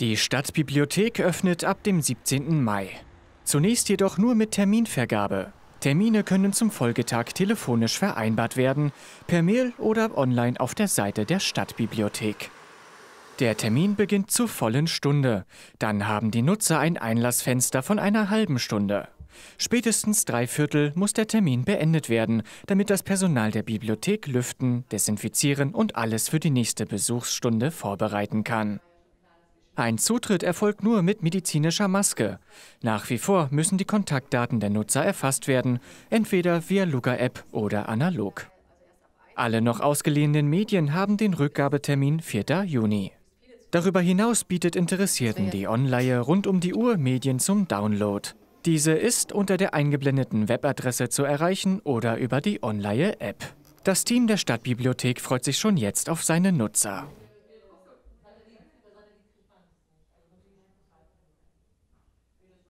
Die Stadtbibliothek öffnet ab dem 17. Mai. Zunächst jedoch nur mit Terminvergabe. Termine können zum Folgetag telefonisch vereinbart werden, per Mail oder online auf der Seite der Stadtbibliothek. Der Termin beginnt zur vollen Stunde. Dann haben die Nutzer ein Einlassfenster von einer halben Stunde. Spätestens drei Viertel muss der Termin beendet werden, damit das Personal der Bibliothek lüften, desinfizieren und alles für die nächste Besuchsstunde vorbereiten kann. Ein Zutritt erfolgt nur mit medizinischer Maske. Nach wie vor müssen die Kontaktdaten der Nutzer erfasst werden, entweder via Luca-App oder analog. Alle noch ausgeliehenen Medien haben den Rückgabetermin 4. Juni. Darüber hinaus bietet Interessierten die Online rund um die Uhr Medien zum Download. Diese ist unter der eingeblendeten Webadresse zu erreichen oder über die Online-App. Das Team der Stadtbibliothek freut sich schon jetzt auf seine Nutzer.